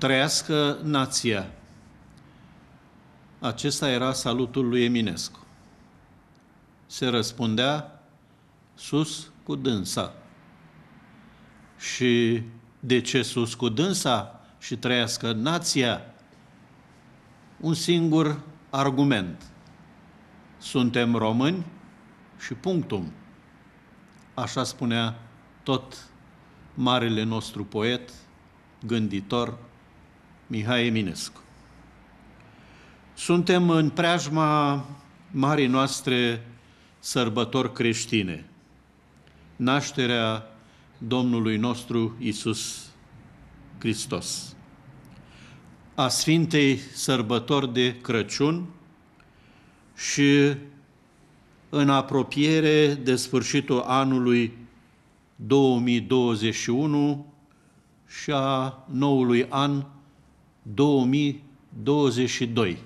Trăiască nația! Acesta era salutul lui Eminescu. Se răspundea sus cu dânsa. Și de ce sus cu dânsa și trăiască nația? Un singur argument. Suntem români și punctum. Așa spunea tot marele nostru poet, gânditor, Mihai Eminescu. Suntem în preajma marii noastre sărbători creștine, nașterea Domnului nostru Isus Hristos, a Sfintei Sărbători de Crăciun și în apropiere de sfârșitul anului 2021 și a noului an 2022.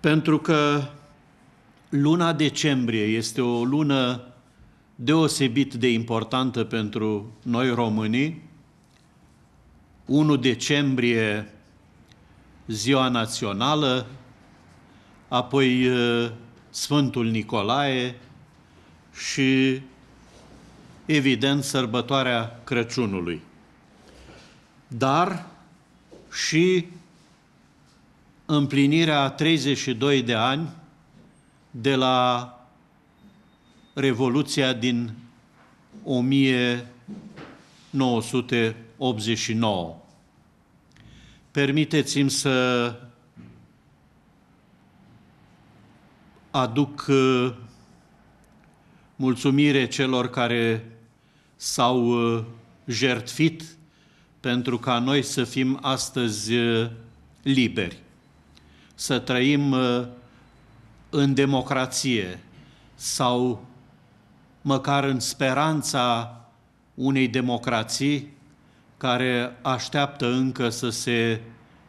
Pentru că luna decembrie este o lună deosebit de importantă pentru noi românii. 1 decembrie, Ziua Națională, apoi uh, Sfântul Nicolae și, evident, sărbătoarea Crăciunului dar și împlinirea 32 de ani de la Revoluția din 1989. Permiteți-mi să aduc uh, mulțumire celor care s-au uh, jertfit pentru ca noi să fim astăzi uh, liberi, să trăim uh, în democrație sau măcar în speranța unei democrații care așteaptă încă să se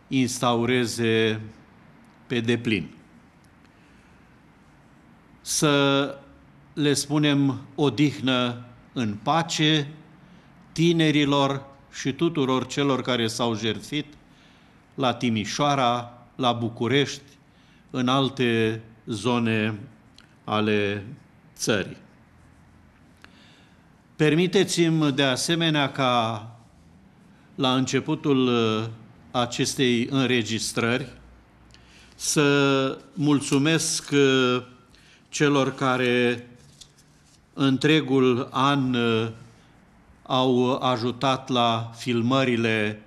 instaureze pe deplin. Să le spunem odihnă în pace tinerilor și tuturor celor care s-au jertfit la Timișoara, la București, în alte zone ale țării. Permiteți-mi de asemenea ca la începutul acestei înregistrări să mulțumesc celor care întregul an au ajutat la filmările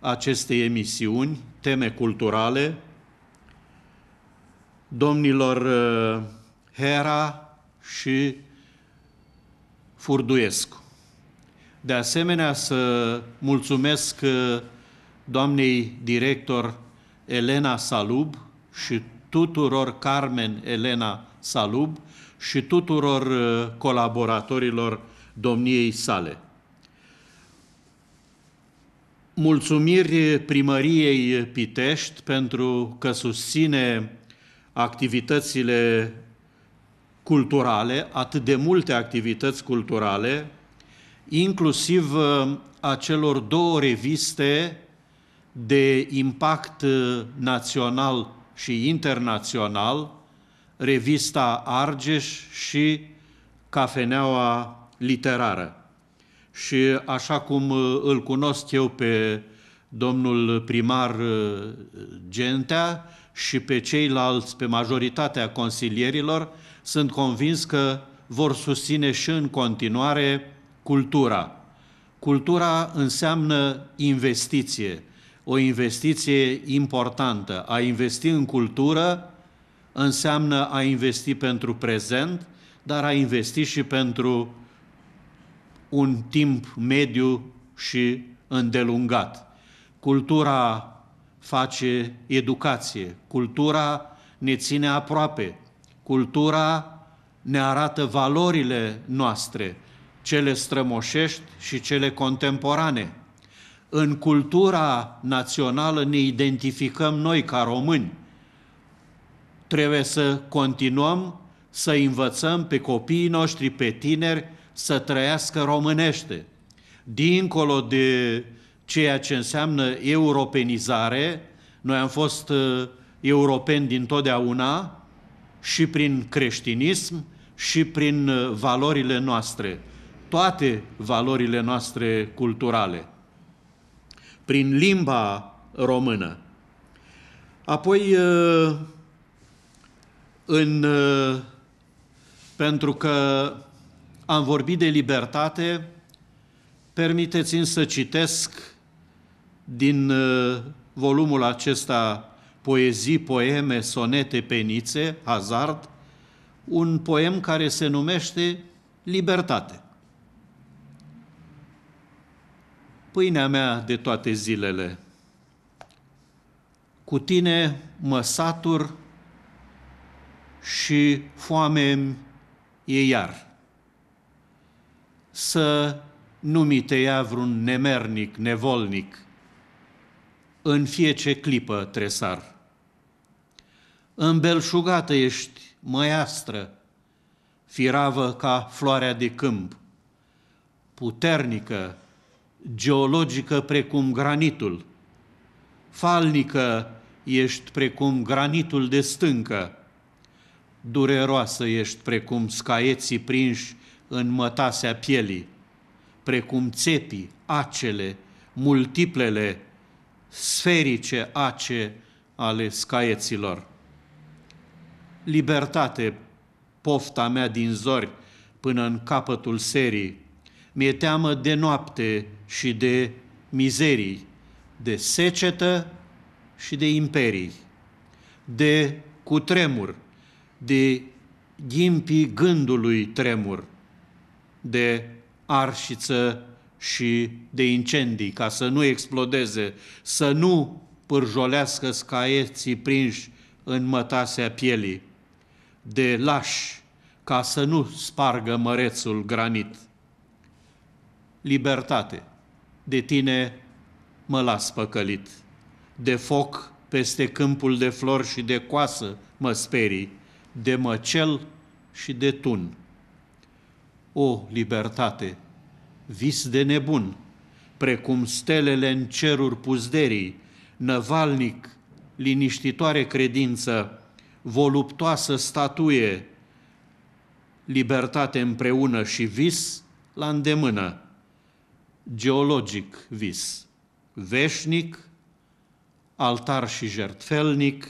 acestei emisiuni, teme culturale, domnilor uh, Hera și Furduescu. De asemenea, să mulțumesc uh, doamnei director Elena Salub și tuturor Carmen Elena Salub și tuturor uh, colaboratorilor domniei sale. Mulțumiri primăriei Pitești pentru că susține activitățile culturale, atât de multe activități culturale, inclusiv uh, a celor două reviste de impact uh, național și internațional, revista Argeș și Cafeneaua Literară și așa cum uh, îl cunosc eu pe domnul primar uh, Gentea și pe ceilalți, pe majoritatea consilierilor, sunt convins că vor susține și în continuare cultura. Cultura înseamnă investiție, o investiție importantă. A investi în cultură înseamnă a investi pentru prezent, dar a investi și pentru un timp mediu și îndelungat. Cultura face educație, cultura ne ține aproape, cultura ne arată valorile noastre, cele strămoșești și cele contemporane. În cultura națională ne identificăm noi ca români. Trebuie să continuăm să învățăm pe copiii noștri, pe tineri, să trăiască românește, dincolo de ceea ce înseamnă europenizare, noi am fost uh, europeni din totdeauna și prin creștinism și prin uh, valorile noastre, toate valorile noastre culturale, prin limba română. Apoi, uh, în, pentru că am vorbit de libertate, permiteți-mi să citesc din uh, volumul acesta poezii, poeme, sonete, penițe, hazard, un poem care se numește Libertate. Pâinea mea de toate zilele, cu tine mă satur și foame e iar să nu ia vreun nemernic, nevolnic, în fiece clipă tresar. Îmbelșugată ești, măiastră, firavă ca floarea de câmp, puternică, geologică precum granitul, falnică ești precum granitul de stâncă, dureroasă ești precum scaieții prinși în mătasea pielii, precum țepii, acele, multiplele, sferice ace ale scaieților. Libertate, pofta mea din zori până în capătul serii, mi-e teamă de noapte și de mizerii, de secetă și de imperii, de cutremur, de ghimpii gândului tremur, de arșiță și de incendii, ca să nu explodeze, să nu pârjolească scaieții prinși în mătasea pielii, de lași, ca să nu spargă mărețul granit. Libertate, de tine mă las păcălit, de foc peste câmpul de flori și de coasă mă sperii, de măcel și de tun. O, libertate, vis de nebun, precum stelele în ceruri puzderii, năvalnic, liniștitoare credință, voluptoasă statuie, libertate împreună și vis la îndemână, geologic vis, veșnic, altar și jertfelnic,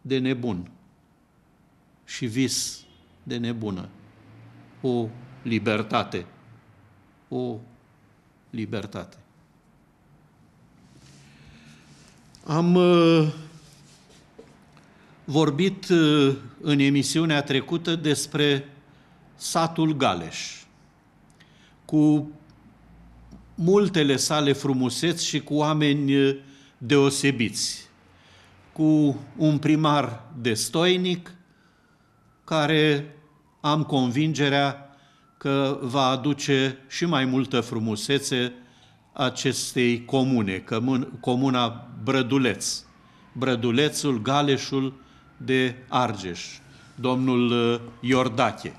de nebun și vis de nebună o libertate. O libertate. Am uh, vorbit uh, în emisiunea trecută despre satul Galeș, cu multele sale frumuseți și cu oameni uh, deosebiți, cu un primar destoinic care am convingerea că va aduce și mai multă frumusețe acestei comune, comuna Brăduleț, Brădulețul, Galeșul de Argeș, domnul uh, Iordache.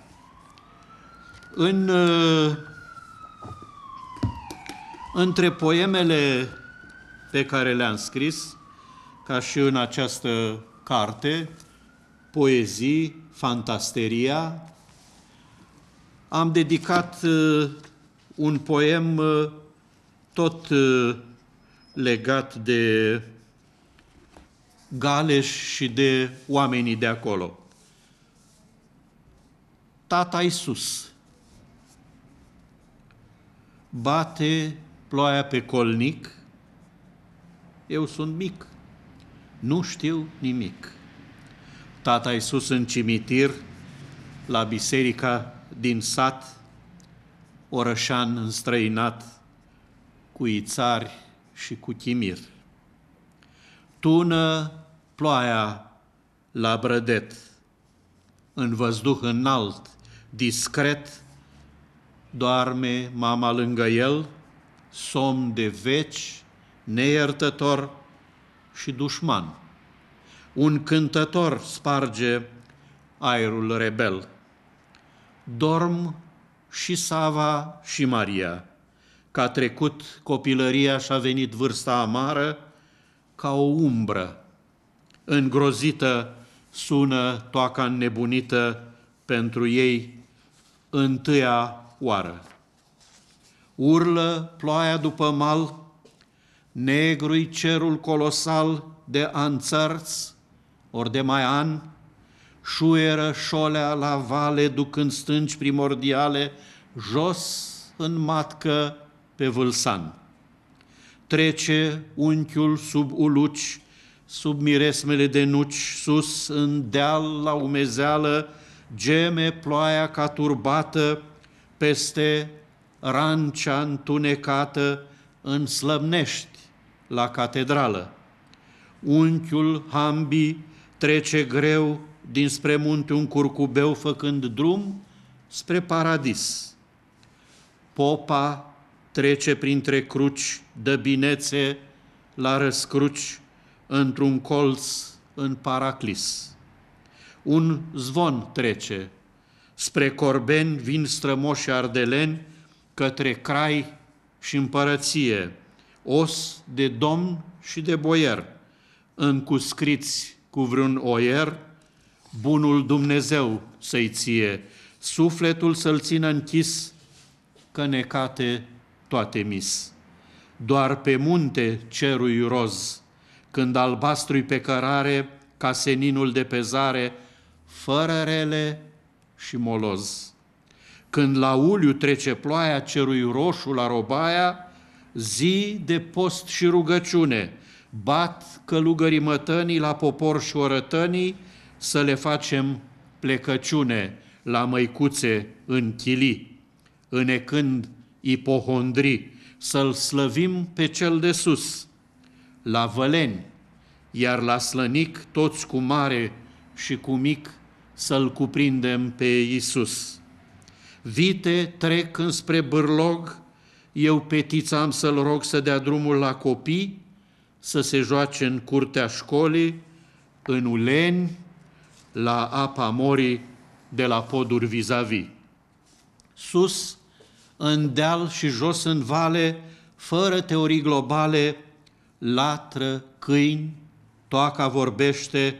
În, uh, între poemele pe care le-am scris, ca și în această carte, poezii, fantasteria, am dedicat uh, un poem uh, tot uh, legat de Galeș și de oamenii de acolo. tata Iisus Bate ploaia pe colnic, eu sunt mic, nu știu nimic. Tata Iisus în cimitir, la biserica din sat, orășan înstrăinat, cu ițari și cu chimir. Tună ploaia la brădet, în văzduh înalt, discret, doarme mama lângă el, somn de veci, neiertător și dușman. Un cântător sparge aerul rebel dorm și Sava și Maria, că a trecut copilăria și a venit vârsta amară ca o umbră. Îngrozită sună toaca nebunită pentru ei întâia oară. Urlă ploaia după mal, negru cerul colosal de anțărți, ori de mai an, șuieră șolea la vale, ducând stânci primordiale, jos în matcă pe vâlsan. Trece unchiul sub uluci, sub miresmele de nuci, sus în deal la umezeală, geme ploaia ca turbată, peste rancea întunecată, în slăbnești la catedrală. Unchiul Hambi trece greu dinspre munte un curcubeu făcând drum spre paradis. Popa trece printre cruci, dă binețe la răscruci, într-un colț în paraclis. Un zvon trece, spre corbeni vin strămoși ardeleni, către crai și împărăție, os de domn și de boier, încuscriți cu vreun oier, bunul Dumnezeu să-i ție, sufletul să-l țină închis, că necate toate mis. Doar pe munte cerui roz, când albastrui pe cărare, ca seninul de pezare, fără rele și moloz. Când la uliu trece ploaia cerui roșu la robaia, zi de post și rugăciune, bat călugării mătănii la popor și orătănii, să le facem plecăciune la măicuțe în chili, înecând ipohondri, să-L slăvim pe Cel de sus, la văleni, iar la slănic toți cu mare și cu mic să-L cuprindem pe Iisus. Vite trec înspre bârlog, eu petița am să-L rog să dea drumul la copii, să se joace în curtea școlii, în uleni, la apa morii de la poduri vis-a-vis. Sus, în deal și jos în vale, fără teorii globale, latră, câini, toaca vorbește,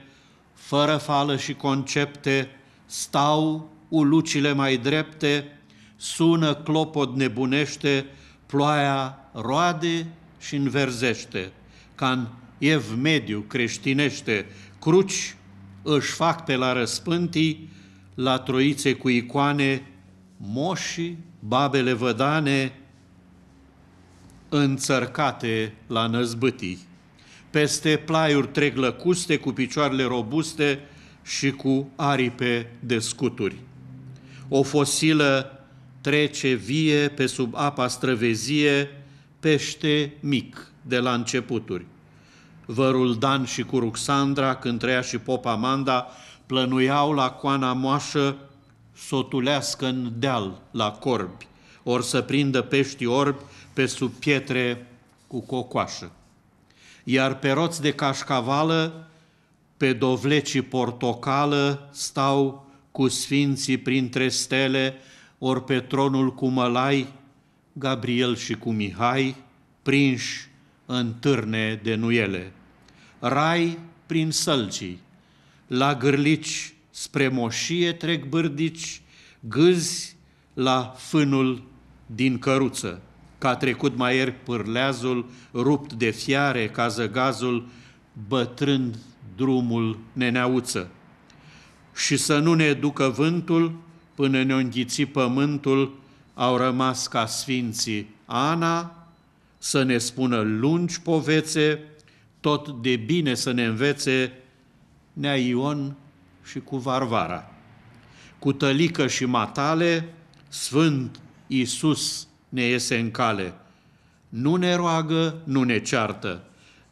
fără fală și concepte, stau ulucile mai drepte, sună clopot nebunește, ploaia roade și înverzește, ca în ev mediu creștinește, cruci își fac pe la răspântii, la troițe cu icoane, moșii, babele vădane, înțărcate la năzbâtii. Peste plaiuri trec lăcuste cu picioarele robuste și cu aripe de scuturi. O fosilă trece vie pe sub apa străvezie, pește mic de la începuturi. Vărul Dan și cu Ruxandra, trăia și Popa Amanda plănuiau la coana moașă să o tulească în deal la corbi, or să prindă pești orbi pe sub pietre cu cocoașă. Iar pe roți de cașcavală, pe dovlecii portocală stau cu sfinții printre stele, ori pe tronul cu mălai, Gabriel și cu Mihai, prinși în târne de nuiele, rai prin sălcii, la gârlici spre moșie trec bârdici, gâzi la fânul din căruță, ca trecut mai ieri pârleazul, rupt de fiare ca zăgazul, bătrând drumul neneauță. Și să nu ne ducă vântul până ne înghiți pământul, au rămas ca sfinții Ana, să ne spună lungi povețe, tot de bine să ne învețe Nea Ion și cu Varvara. Cu tălică și matale, Sfânt Iisus ne iese în cale. Nu ne roagă, nu ne ceartă,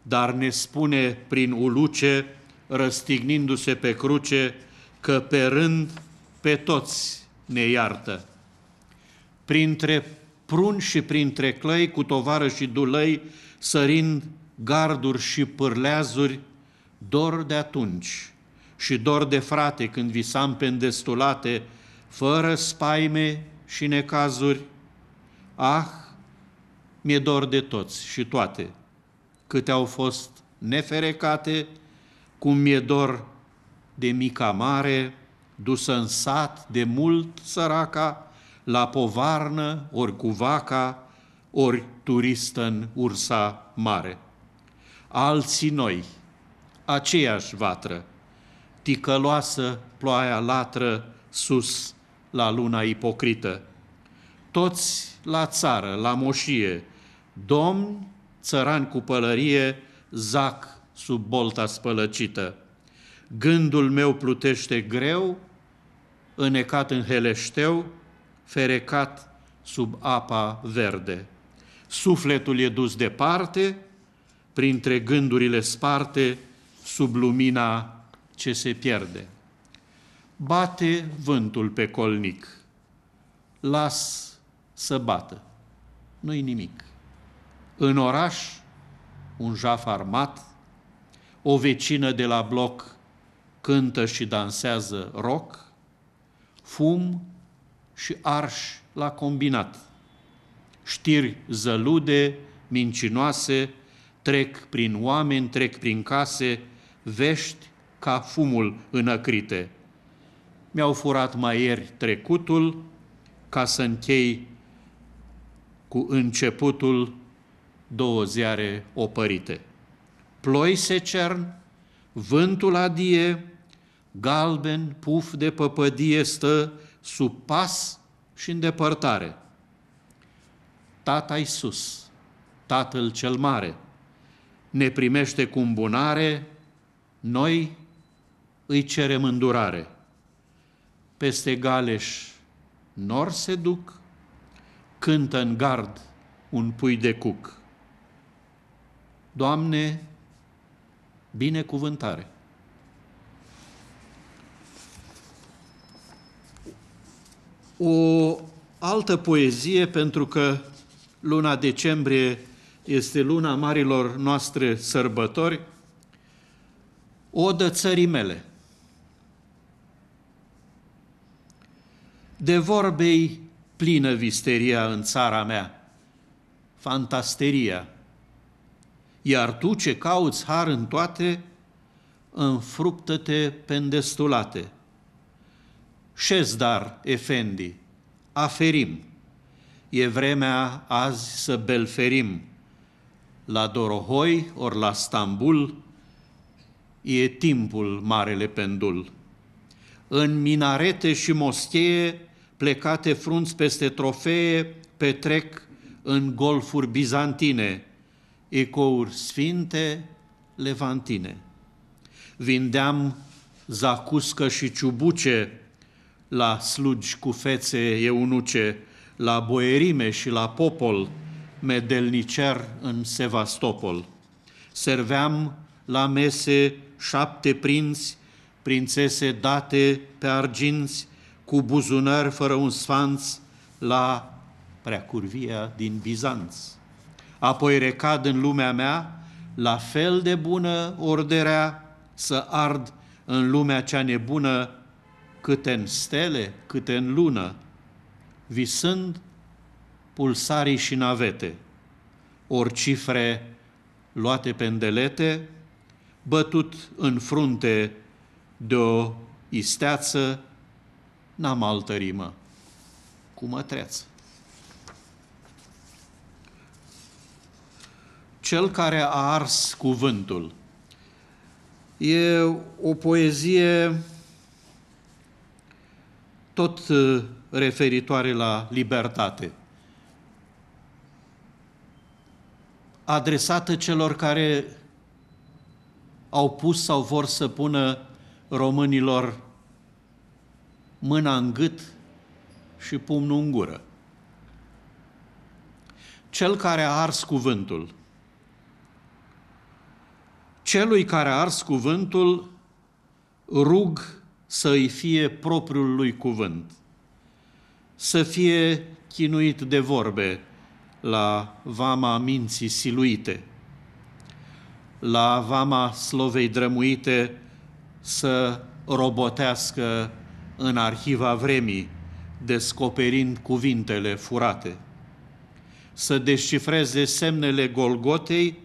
dar ne spune prin uluce, răstignindu-se pe cruce, că pe rând pe toți ne iartă. Printre prun și printre clăi, cu tovară și dulăi, sărind garduri și pârleazuri, dor de atunci și dor de frate când visam pe îndestulate, fără spaime și necazuri. Ah, mi-e dor de toți și toate, câte au fost neferecate, cum mi-e dor de mica mare, dusă în sat de mult săraca, la povarnă, ori cu vaca, ori turistă în ursa mare. Alții noi, aceeași vatră, ticăloasă ploaia latră sus la luna ipocrită. Toți la țară, la moșie, domni, țărani cu pălărie, zac sub bolta spălăcită. Gândul meu plutește greu, înecat în heleșteu, ferecat sub apa verde. Sufletul e dus departe, printre gândurile sparte, sub lumina ce se pierde. Bate vântul pe colnic. Las să bată. Nu-i nimic. În oraș, un jaf armat, o vecină de la bloc cântă și dansează rock, fum și arș la combinat. Știri zălude, mincinoase, trec prin oameni, trec prin case, vești ca fumul înăcrite. Mi-au furat mai ieri trecutul, ca să închei cu începutul două ziare opărite. Ploi se cern, vântul adie, galben, puf de păpădie stă sub pas și îndepărtare. tata Iisus, Tatăl cel mare, ne primește cu îmbunare, noi îi cerem îndurare. Peste Galeș nor se duc, cântă în gard un pui de cuc. Doamne, binecuvântare! o altă poezie, pentru că luna decembrie este luna marilor noastre sărbători, Odă țării mele. De vorbei plină visteria în țara mea, fantasteria, iar tu ce cauți har în toate, înfructă te pendestulate Șezdar Efendi, aferim. E vremea azi să belferim. La Dorohoi ori la Stambul e timpul marele pendul. În minarete și moschee, plecate frunți peste trofee, petrec în golfuri bizantine, ecouri sfinte levantine. Vindeam zacuscă și ciubuce, la slugi cu fețe eunuce, la boierime și la popol, medelnicer în Sevastopol. Serveam la mese șapte prinți, prințese date pe arginți, cu buzunar fără un sfanț, la preacurvia din Bizanț. Apoi recad în lumea mea, la fel de bună orderea, să ard în lumea cea nebună, câte în stele, câte în lună, visând pulsarii și navete, ori cifre luate pendelete, bătut în frunte de o isteață, n-am altă rimă, cu mătreață. Cel care a ars cuvântul. E o poezie tot uh, referitoare la libertate. Adresată celor care au pus sau vor să pună românilor mâna în gât și pumnul în gură. Cel care a ars cuvântul. Celui care a ars cuvântul rug să îi fie propriul lui cuvânt, să fie chinuit de vorbe la vama minții siluite, la vama slovei drămuite să robotească în arhiva vremii, descoperind cuvintele furate, să descifreze semnele Golgotei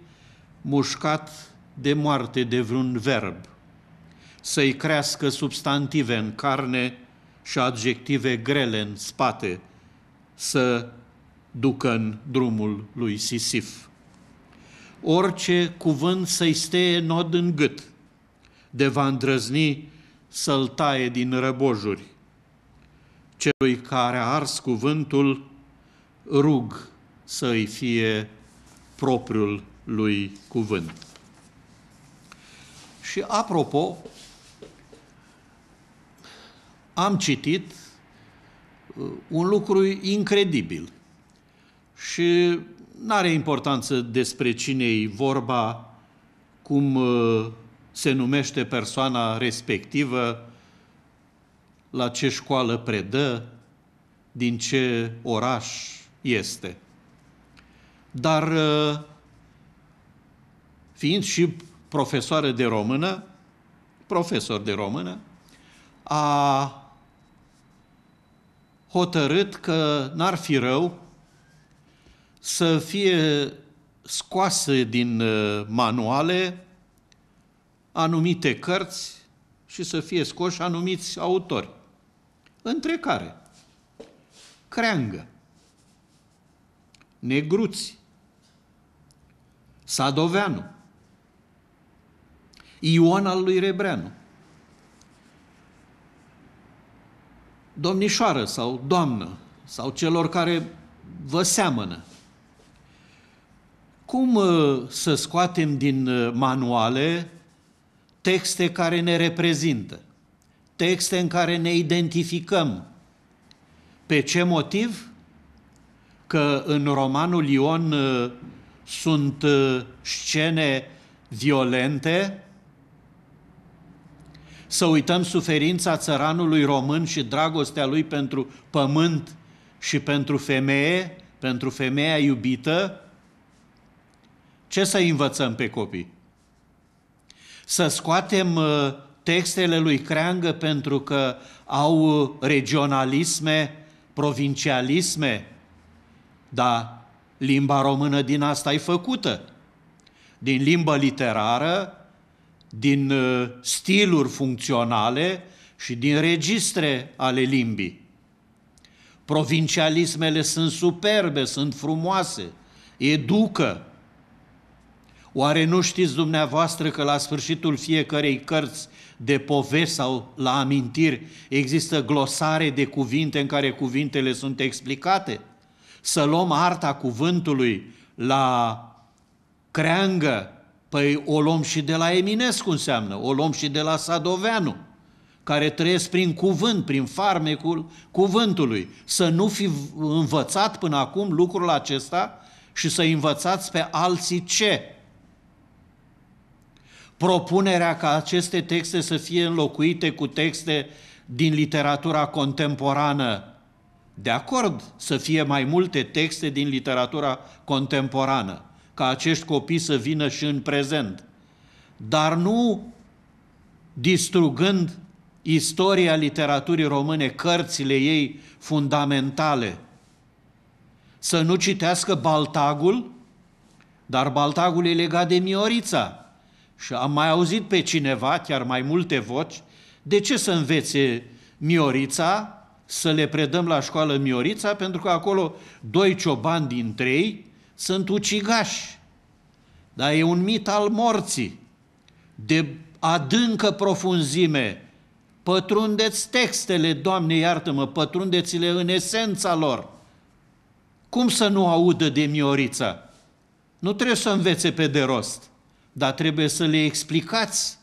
mușcat de moarte de vreun verb – să-i crească substantive în carne și adjective grele în spate, să ducă în drumul lui Sisif. Orice cuvânt să-i steie nod în gât, de va îndrăzni să-l taie din răbojuri. Celui care a ars cuvântul, rug să-i fie propriul lui cuvânt. Și apropo, am citit uh, un lucru incredibil și nu are importanță despre cine e vorba, cum uh, se numește persoana respectivă, la ce școală predă, din ce oraș este. Dar uh, fiind și profesoară de română, profesor de română, a hotărât că n-ar fi rău să fie scoase din uh, manuale anumite cărți și să fie scoși anumiți autori, între care Creangă, Negruți, Sadoveanu, Ioan al lui Rebreanu, domnișoară sau doamnă sau celor care vă seamănă. Cum uh, să scoatem din uh, manuale texte care ne reprezintă, texte în care ne identificăm? Pe ce motiv? Că în romanul Ion uh, sunt scene violente, să uităm suferința țăranului român și dragostea lui pentru pământ și pentru femeie, pentru femeia iubită, ce să învățăm pe copii? Să scoatem uh, textele lui Creangă pentru că au uh, regionalisme, provincialisme, dar limba română din asta e făcută. Din limbă literară din uh, stiluri funcționale și din registre ale limbii. Provincialismele sunt superbe, sunt frumoase, educă. Oare nu știți dumneavoastră că la sfârșitul fiecarei cărți de povești sau la amintiri există glosare de cuvinte în care cuvintele sunt explicate? Să luăm arta cuvântului la creangă, Păi o luăm și de la Eminescu înseamnă, o luăm și de la Sadoveanu, care trăiesc prin cuvânt, prin farmecul cuvântului. Să nu fi învățat până acum lucrul acesta și să învățați pe alții ce? Propunerea ca aceste texte să fie înlocuite cu texte din literatura contemporană. De acord să fie mai multe texte din literatura contemporană ca acești copii să vină și în prezent. Dar nu distrugând istoria literaturii române, cărțile ei fundamentale. Să nu citească Baltagul, dar Baltagul e legat de Miorița. Și am mai auzit pe cineva, chiar mai multe voci, de ce să învețe Miorița, să le predăm la școală Miorița, pentru că acolo doi ciobani din trei sunt ucigași, dar e un mit al morții, de adâncă profunzime. Pătrundeți textele, Doamne iartă-mă, pătrundeți-le în esența lor. Cum să nu audă de Miorița? Nu trebuie să învețe pe de rost, dar trebuie să le explicați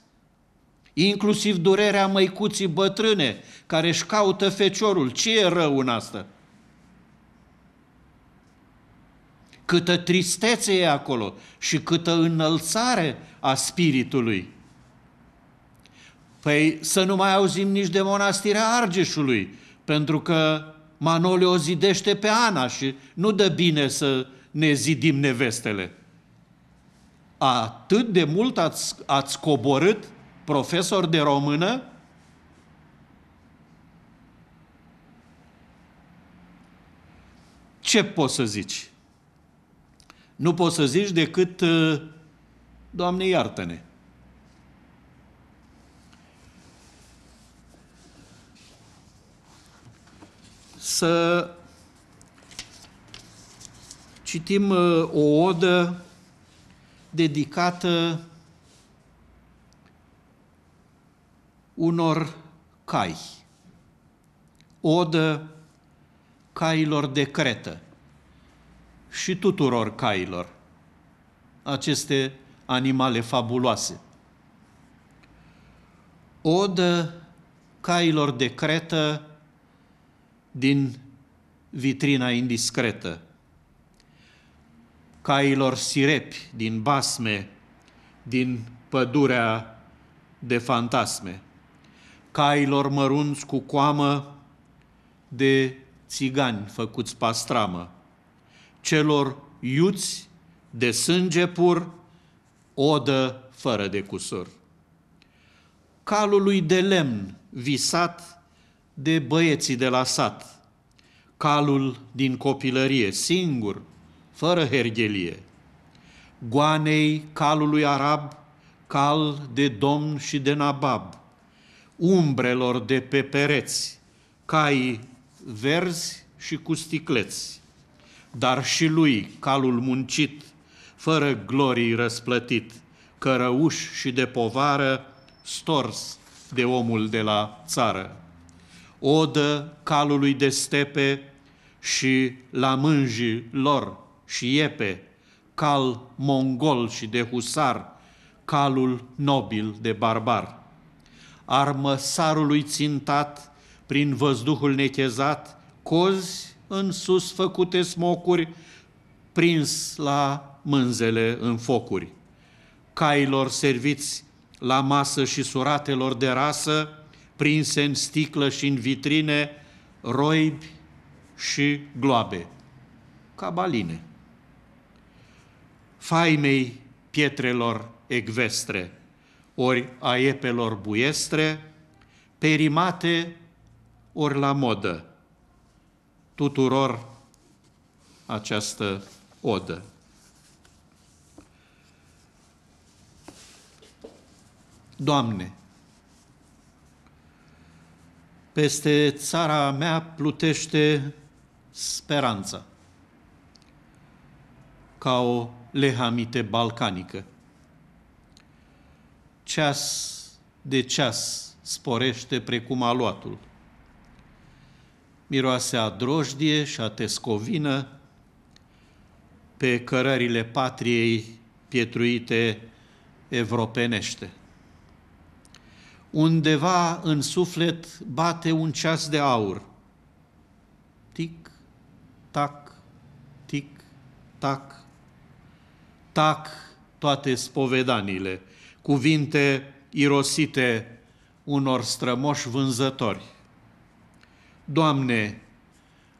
inclusiv durerea măicuții bătrâne care își caută feciorul. Ce e rău în asta? câtă tristețe e acolo și câtă înălțare a spiritului. Păi să nu mai auzim nici de monastirea Argeșului, pentru că Manole o zidește pe Ana și nu dă bine să ne zidim nevestele. Atât de mult ați, ați coborât profesor de română? Ce poți să zici? nu poți să zici decât, uh, Doamne, iartă-ne. Să citim uh, o odă dedicată unor cai. Odă cailor de cretă și tuturor cailor, aceste animale fabuloase. Odă cailor de cretă din vitrina indiscretă, cailor sirepi din basme, din pădurea de fantasme, cailor mărunți cu coamă de țigani făcuți pastramă, celor iuți de sânge pur, odă fără de cusur. Calului de lemn visat de băieții de la sat, calul din copilărie, singur, fără herghelie, goanei calului arab, cal de domn și de nabab, umbrelor de pe pereți, cai verzi și cu sticleți, dar și lui calul muncit, fără glorii răsplătit, cărăuș și de povară, stors de omul de la țară. Odă calului de stepe și la mânjii lor și iepe, cal mongol și de husar, calul nobil de barbar. Armăsarului țintat, prin văzduhul nechezat, cozi în sus făcute smocuri, prins la mânzele în focuri. Cailor serviți la masă și suratelor de rasă, prinse în sticlă și în vitrine, roibi și gloabe, cabaline. Faimei pietrelor ecvestre, ori aiepelor buiestre, perimate ori la modă, tuturor această odă. Doamne, peste țara mea plutește speranța, ca o lehamite balcanică. Ceas de ceas sporește precum aluatul – miroase a drojdie și a tescovină, pe cărările patriei pietruite evropenește. Undeva în suflet bate un ceas de aur. Tic, tac, tic, tac, tac toate spovedanile, cuvinte irosite unor strămoși vânzători. Doamne,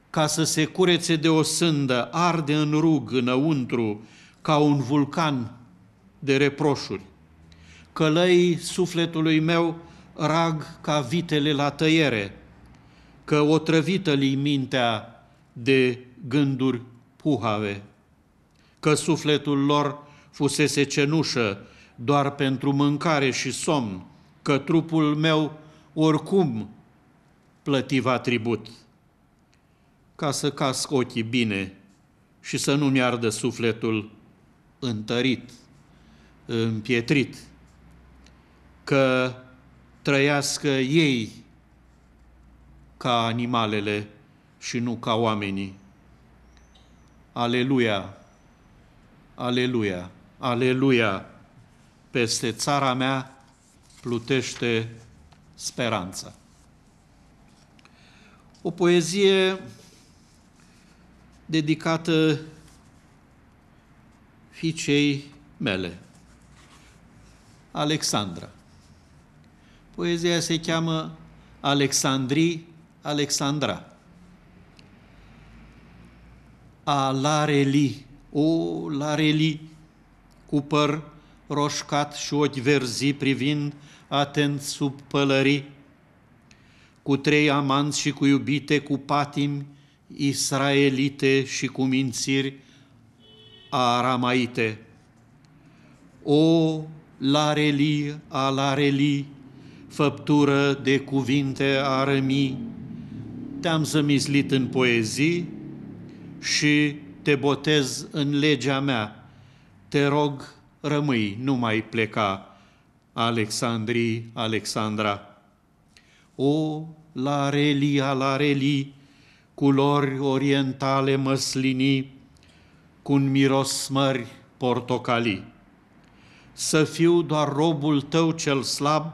ca să se curețe de o sândă, arde în rug înăuntru ca un vulcan de reproșuri. Călăi sufletului meu rag ca vitele la tăiere, că o trăvită-li mintea de gânduri puhave, că sufletul lor fusese cenușă doar pentru mâncare și somn, că trupul meu oricum plăti va tribut, ca să casc ochii bine și să nu-mi ardă sufletul întărit, împietrit, că trăiască ei ca animalele și nu ca oamenii. Aleluia! Aleluia! Aleluia! Peste țara mea plutește speranța o poezie dedicată fiicei mele, Alexandra. Poezia se cheamă Alexandrii Alexandra. A lareli, o lareli, cu păr roșcat și ochi verzi privind, atent sub pălării, cu trei amanți și cu iubite, cu patimi, israelite și cu mințiri aramaite. O, lareli, lareli, făptură de cuvinte arămii, te-am zămislit în poezii și te botez în legea mea. Te rog, rămâi, nu mai pleca, Alexandrii, Alexandra. O, la reli, la reli, culori orientale măslini, cu un miros mări portocalii. Să fiu doar robul tău cel slab,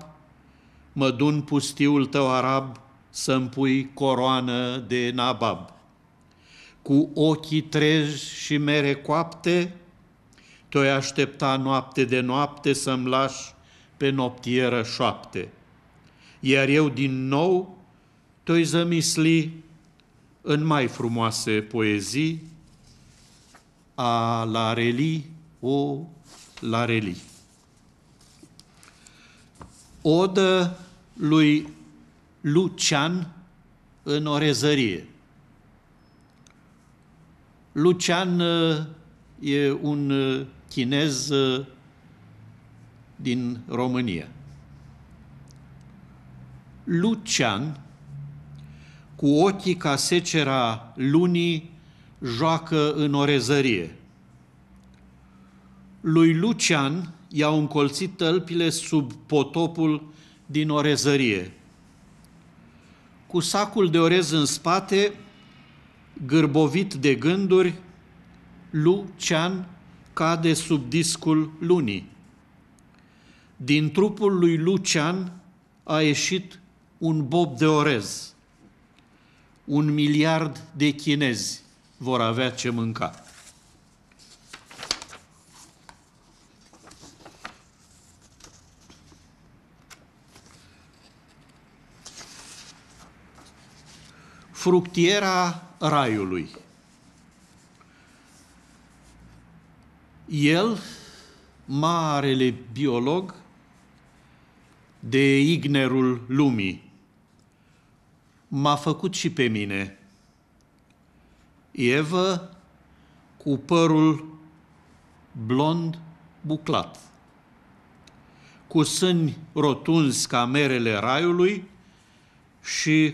mă dun pustiul tău arab să-mi pui coroană de nabab. Cu ochii treji și mere coapte, te aștepta noapte de noapte să-mi lași pe noptieră șoapte iar eu din nou toi zămisli în mai frumoase poezii a la reli, o la reli. Odă lui Lucian în orezărie. Lucian e un chinez din România. Lucian, cu ochii ca secera lunii, joacă în orezărie. Lui Lucian i-au încolțit tălpile sub potopul din orezărie. Cu sacul de orez în spate, gârbovit de gânduri, Lucian cade sub discul lunii. Din trupul lui Lucian a ieșit un bob de orez. Un miliard de chinezi vor avea ce mânca. Fructiera Raiului. El, marele biolog, de ignerul lumii, m-a făcut și pe mine. Evă cu părul blond buclat, cu sâni rotunzi ca merele raiului și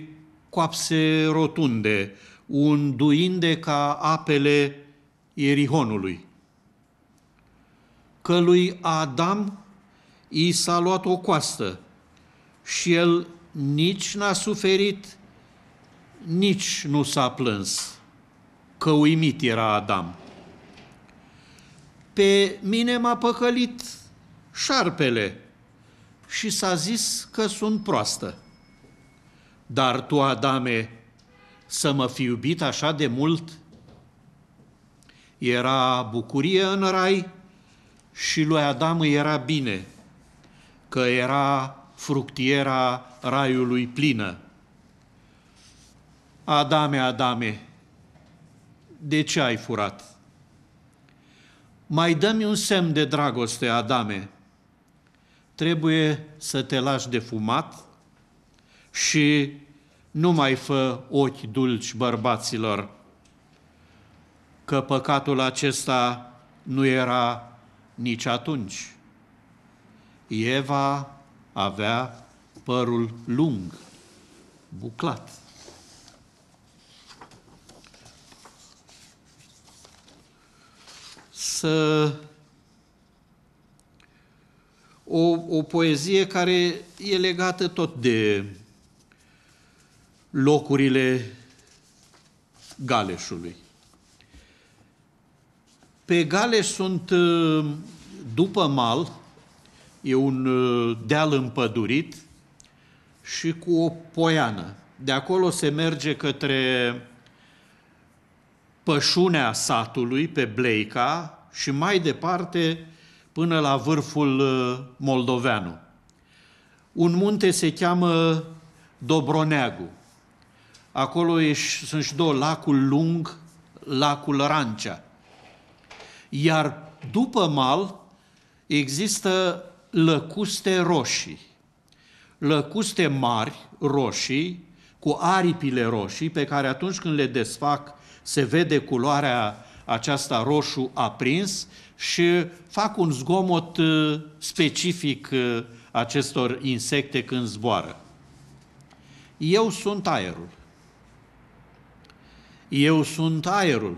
coapse rotunde, unduinde ca apele Ierihonului. Că lui Adam i s-a luat o coastă și el nici n-a suferit nici nu s-a plâns că uimit era Adam. Pe mine m-a păcălit șarpele și s-a zis că sunt proastă. Dar tu, Adame, să mă fi iubit așa de mult? Era bucurie în rai și lui Adam îi era bine, că era fructiera raiului plină. Adame, Adame, de ce ai furat? Mai dă-mi un semn de dragoste, Adame. Trebuie să te lași de fumat și nu mai fă ochi dulci bărbaților, că păcatul acesta nu era nici atunci. Eva avea părul lung, buclat. să o, o poezie care e legată tot de locurile Galeșului. Pe Galeș sunt, ă, după mal, e un ă, deal împădurit și cu o poiană. De acolo se merge către pășunea satului, pe Bleica, și mai departe până la vârful uh, moldoveanu. Un munte se cheamă Dobroneagu. Acolo ești, sunt și două, lacul lung, lacul Rancea. Iar după mal există lăcuste roșii. Lăcuste mari, roșii, cu aripile roșii, pe care atunci când le desfac se vede culoarea aceasta roșu aprins și fac un zgomot uh, specific uh, acestor insecte când zboară. Eu sunt aerul. Eu sunt aerul.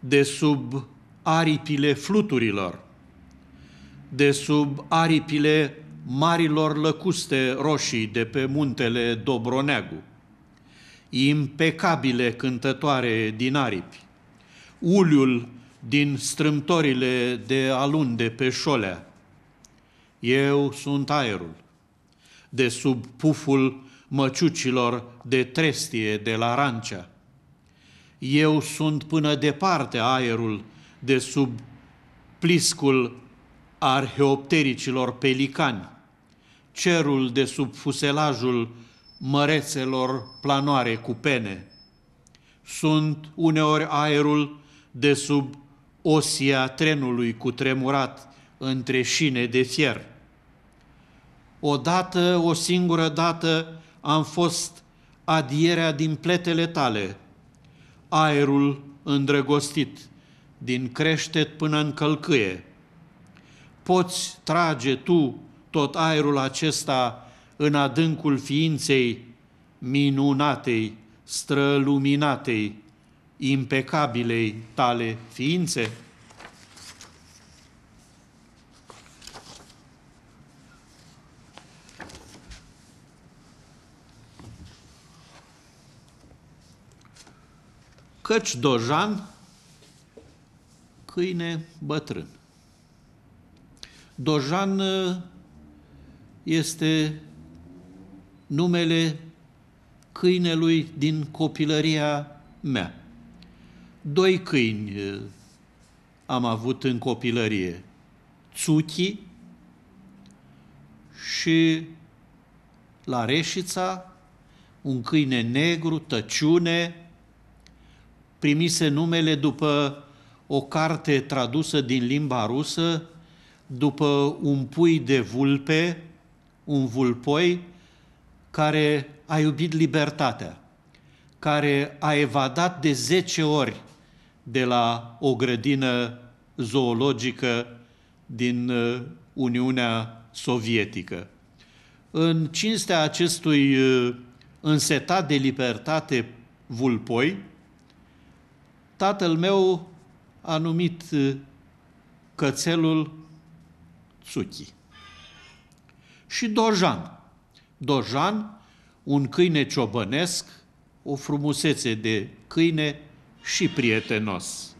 De sub aripile fluturilor, de sub aripile marilor lăcuste roșii de pe muntele Dobroneagu, impecabile cântătoare din aripi, uliul din strâmtorile de alunde pe șolea. Eu sunt aerul, de sub puful măciucilor de trestie de la rancea. Eu sunt până departe aerul, de sub pliscul arheoptericilor pelicani, cerul de sub fuselajul mărețelor planoare cu pene. Sunt uneori aerul de sub osia trenului cu tremurat între șine de fier. Odată, o singură dată, am fost adierea din pletele tale, aerul îndrăgostit, din creștet până în călcâie. Poți trage tu tot aerul acesta în adâncul ființei minunatei, străluminatei, impecabilei tale ființe? Căci Dojan, câine bătrân. Dojan ă, este numele câinelui din copilăria mea. Doi câini am avut în copilărie, Țuchi și la Reșița, un câine negru, tăciune, primise numele după o carte tradusă din limba rusă, după un pui de vulpe, un vulpoi, care a iubit libertatea, care a evadat de 10 ori de la o grădină zoologică din uh, Uniunea Sovietică. În cinstea acestui uh, însetat de libertate vulpoi, tatăl meu a numit uh, cățelul Tsuchi. Și Dojan. Dojan, un câine ciobănesc, o frumusețe de câine, și prietenos.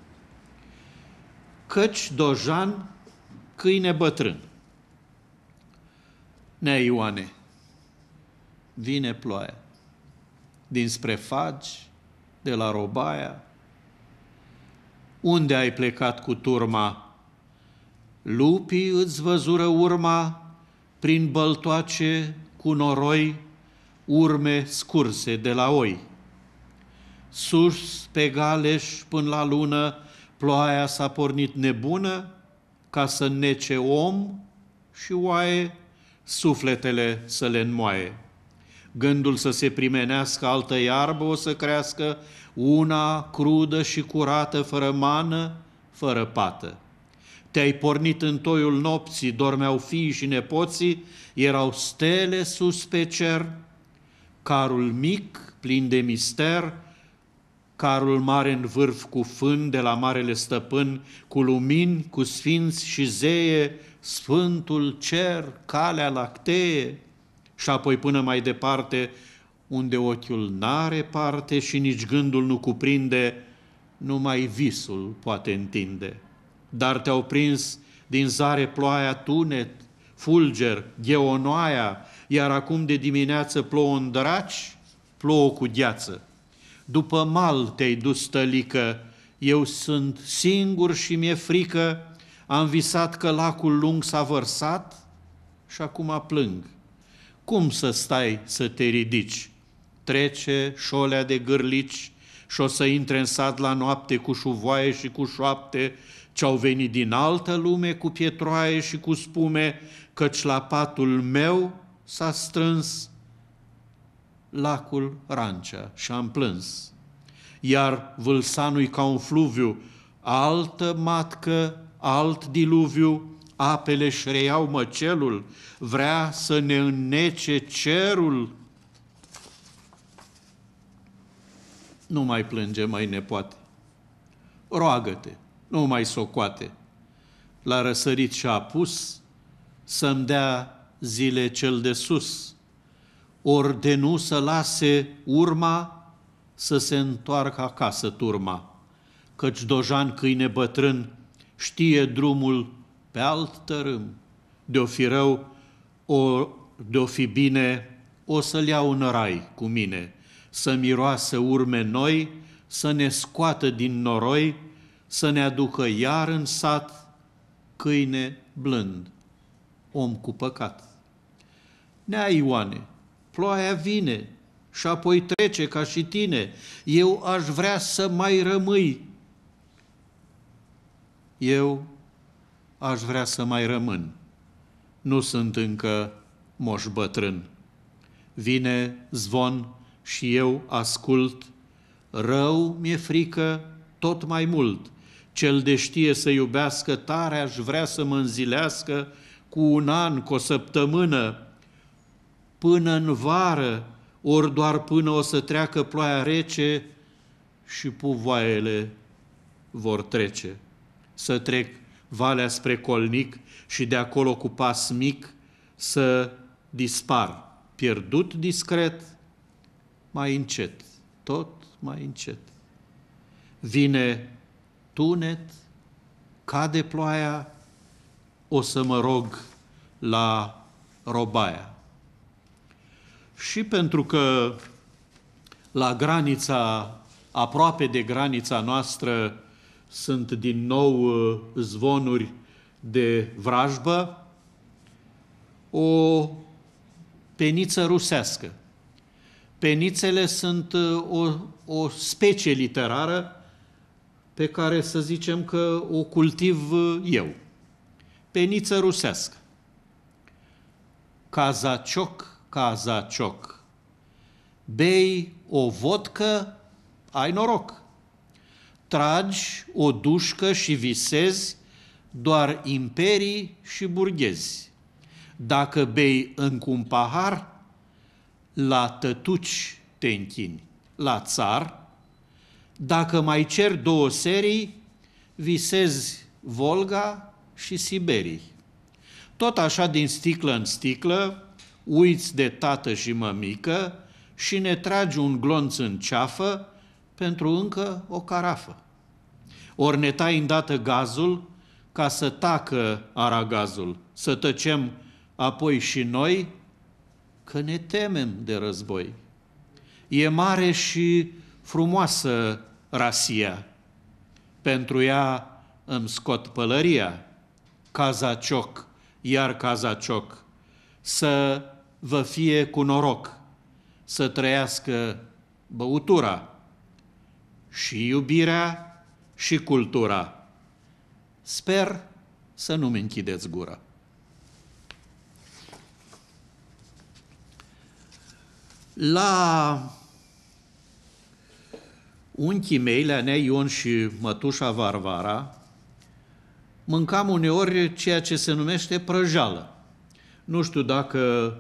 Căci Dojan, câine bătrân. Nea Ioane, vine ploaia, dinspre fagi, de la Robaia, unde ai plecat cu turma? Lupii îți văzură urma prin băltoace cu noroi, urme scurse de la oi sus pe Galeș până la lună, ploaia s-a pornit nebună ca să nece om și oaie, sufletele să le înmoaie. Gândul să se primenească altă iarbă o să crească, una crudă și curată, fără mană, fără pată. Te-ai pornit în toiul nopții, dormeau fii și nepoții, erau stele sus pe cer, carul mic, plin de mister, carul mare în vârf cu fân de la marele stăpân, cu lumini, cu sfinți și zeie, sfântul cer, calea lactee, și apoi până mai departe, unde ochiul n-are parte și nici gândul nu cuprinde, numai visul poate întinde. Dar te-au prins din zare ploaia tunet, fulger, gheonoaia, iar acum de dimineață plouă în draci, plouă cu gheață după mal te-ai dus tălică, eu sunt singur și mi-e frică, am visat că lacul lung s-a vărsat și acum plâng. Cum să stai să te ridici? Trece șolea de gârlici și o să intre în sat la noapte cu șuvoaie și cu șoapte ce-au venit din altă lume cu pietroaie și cu spume, căci la patul meu s-a strâns lacul Rancea și am plâns. Iar vâlsanul ca un fluviu, altă matcă, alt diluviu, apele și reiau măcelul, vrea să ne înnece cerul. Nu mai plânge, mai poate. Roagă-te, nu mai socoate. La răsărit și apus, să-mi dea zile cel de sus, ordenu să lase urma să se întoarcă acasă turma, căci dojan câine bătrân știe drumul pe alt tărâm. De-o fi rău, o, de-o fi bine, o să-l iau în rai cu mine, să miroase urme noi, să ne scoată din noroi, să ne aducă iar în sat câine blând, om cu păcat. Nea Ioane, ploaia vine și apoi trece ca și tine. Eu aș vrea să mai rămâi. Eu aș vrea să mai rămân. Nu sunt încă moș bătrân. Vine zvon și eu ascult. Rău mi-e frică tot mai mult. Cel de știe să iubească tare aș vrea să mă înzilească cu un an, cu o săptămână, până în vară, ori doar până o să treacă ploaia rece și puvoaiele vor trece. Să trec valea spre colnic și de acolo cu pas mic să dispar, pierdut discret, mai încet, tot mai încet. Vine tunet, cade ploaia, o să mă rog la robaia și pentru că la granița, aproape de granița noastră, sunt din nou uh, zvonuri de vrajbă, o peniță rusească. Penițele sunt uh, o, o specie literară pe care să zicem că o cultiv uh, eu. Peniță rusească. Cazacioc cazacioc. Bei o vodcă, ai noroc. Tragi o dușcă și visezi doar imperii și burghezi. Dacă bei în un pahar, la tătuci te închini, la țar, dacă mai cer două serii, visezi Volga și Siberii. Tot așa din sticlă în sticlă, uiți de tată și mămică și ne tragi un glonț în ceafă pentru încă o carafă. Ori ne tai îndată gazul ca să tacă aragazul, să tăcem apoi și noi că ne temem de război. E mare și frumoasă rasia, pentru ea îmi scot pălăria, cazacioc, iar cazacioc, să vă fie cu noroc, să trăiască băutura și iubirea și cultura. Sper să nu-mi închideți gura. La unchii mei, Nea Ion și mătușa Varvara, mâncam uneori ceea ce se numește prăjală. Nu știu dacă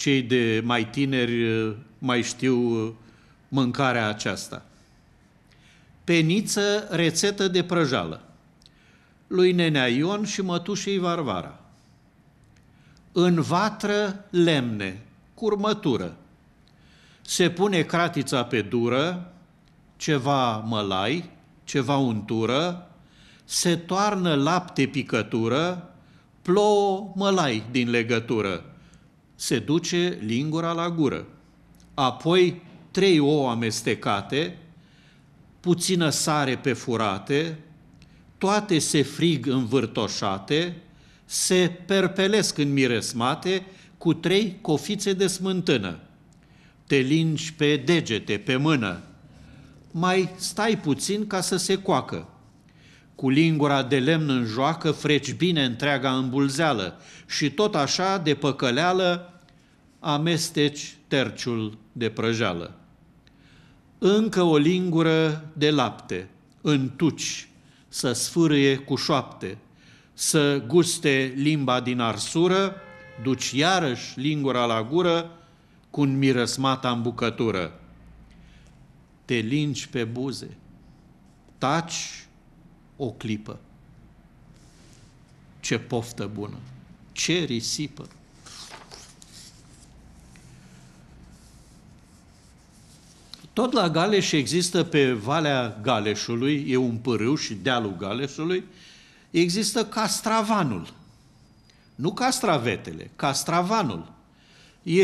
cei de mai tineri uh, mai știu uh, mâncarea aceasta. Peniță, rețetă de prăjală. Lui Nenea Ion și mătușei Varvara. În vatră lemne, curmătură. Se pune cratița pe dură, ceva mălai, ceva untură, se toarnă lapte picătură, plouă mălai din legătură se duce lingura la gură. Apoi trei ouă amestecate, puțină sare pe furate, toate se frig învârtoșate, se perpelesc în miresmate cu trei cofițe de smântână. Te lingi pe degete, pe mână. Mai stai puțin ca să se coacă. Cu lingura de lemn în joacă freci bine întreaga îmbulzeală și tot așa de păcăleală amesteci terciul de prăjală. Încă o lingură de lapte, în tuci, să sfârâie cu șoapte, să guste limba din arsură, duci iarăși lingura la gură, cu un mirăsmata în bucătură. Te lingi pe buze, taci o clipă. Ce poftă bună, ce risipă! Tot la Galeș există pe Valea Galeșului, e un pârâu și dealul Galeșului, există castravanul. Nu castravetele, castravanul. E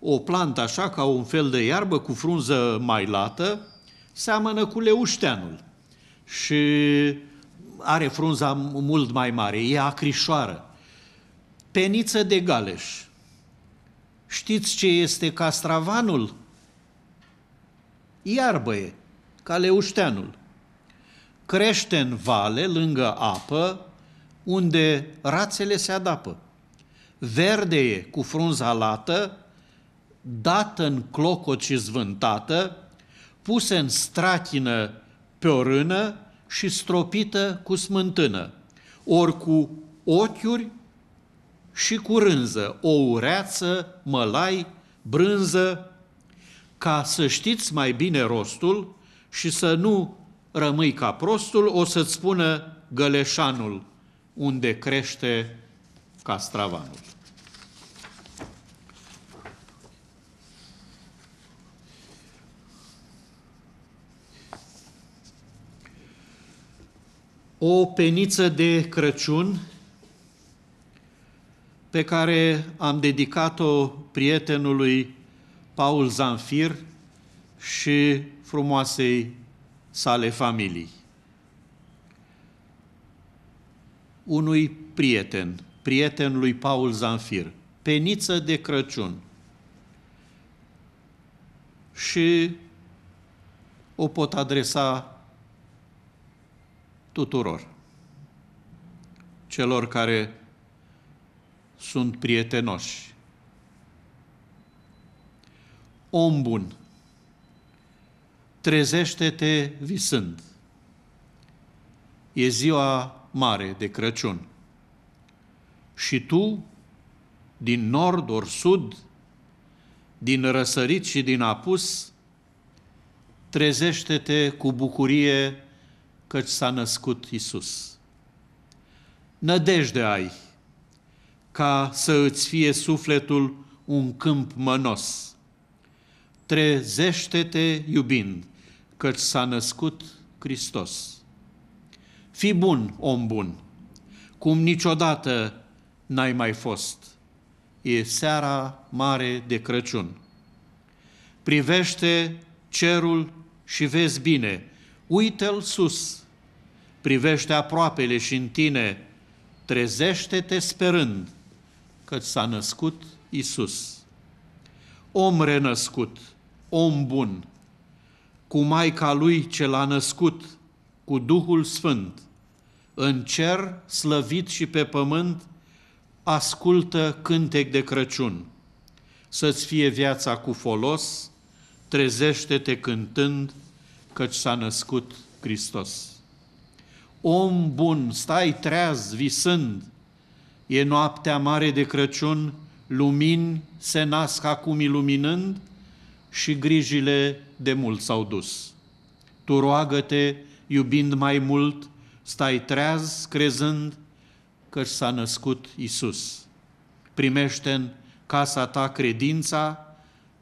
o plantă așa ca un fel de iarbă cu frunză mai lată, seamănă cu leușteanul și are frunza mult mai mare, e acrișoară. Peniță de galeș. Știți ce este castravanul? e, ca leușteanul. Crește în vale, lângă apă, unde rațele se adapă. Verde e cu frunza lată, dată în clocot și zvântată, puse în strachină pe o rână și stropită cu smântână, ori cu ochiuri și cu rânză, o ureață, mălai, brânză, ca să știți mai bine rostul și să nu rămâi ca prostul, o să-ți spună găleșanul unde crește castravanul. o peniță de Crăciun pe care am dedicat-o prietenului Paul Zanfir și frumoasei sale familii. Unui prieten, prieten lui Paul Zanfir, peniță de Crăciun. Și o pot adresa tuturor celor care sunt prietenoși om bun, trezește-te visând. E ziua mare de Crăciun. Și tu, din nord or sud, din răsărit și din apus, trezește-te cu bucurie căci s-a născut Isus. Nădejde ai ca să îți fie sufletul un câmp mănos trezește-te iubind, căci s-a născut Hristos. Fii bun, om bun, cum niciodată n-ai mai fost. E seara mare de Crăciun. Privește cerul și vezi bine, uită-l sus, privește aproapele și în tine, trezește-te sperând că s-a născut Isus. Om renăscut, om bun, cu Maica lui ce l-a născut, cu Duhul Sfânt, în cer slăvit și pe pământ, ascultă cântec de Crăciun. Să-ți fie viața cu folos, trezește-te cântând, căci s-a născut Hristos. Om bun, stai treaz visând, e noaptea mare de Crăciun, lumini se nasc acum iluminând, și grijile de mult s-au dus. Tu roagă-te, iubind mai mult, stai treaz crezând că s-a născut Isus. Primește în casa ta credința,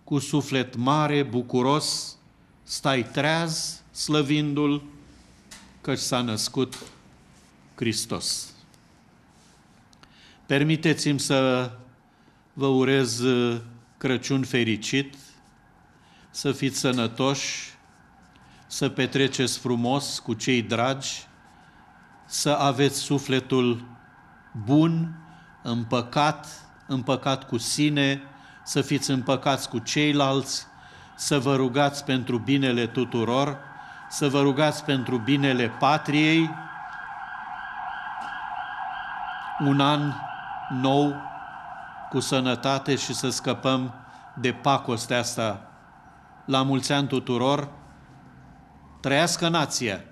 cu suflet mare, bucuros, stai treaz slăvindu-L, că s-a născut Hristos. Permiteți-mi să vă urez Crăciun fericit, să fiți sănătoși, să petreceți frumos cu cei dragi, să aveți sufletul bun, împăcat, împăcat cu sine, să fiți împăcați cu ceilalți, să vă rugați pentru binele tuturor, să vă rugați pentru binele patriei, un an nou cu sănătate și să scăpăm de pacostea asta la mulți ani tuturor! Trăiască nația!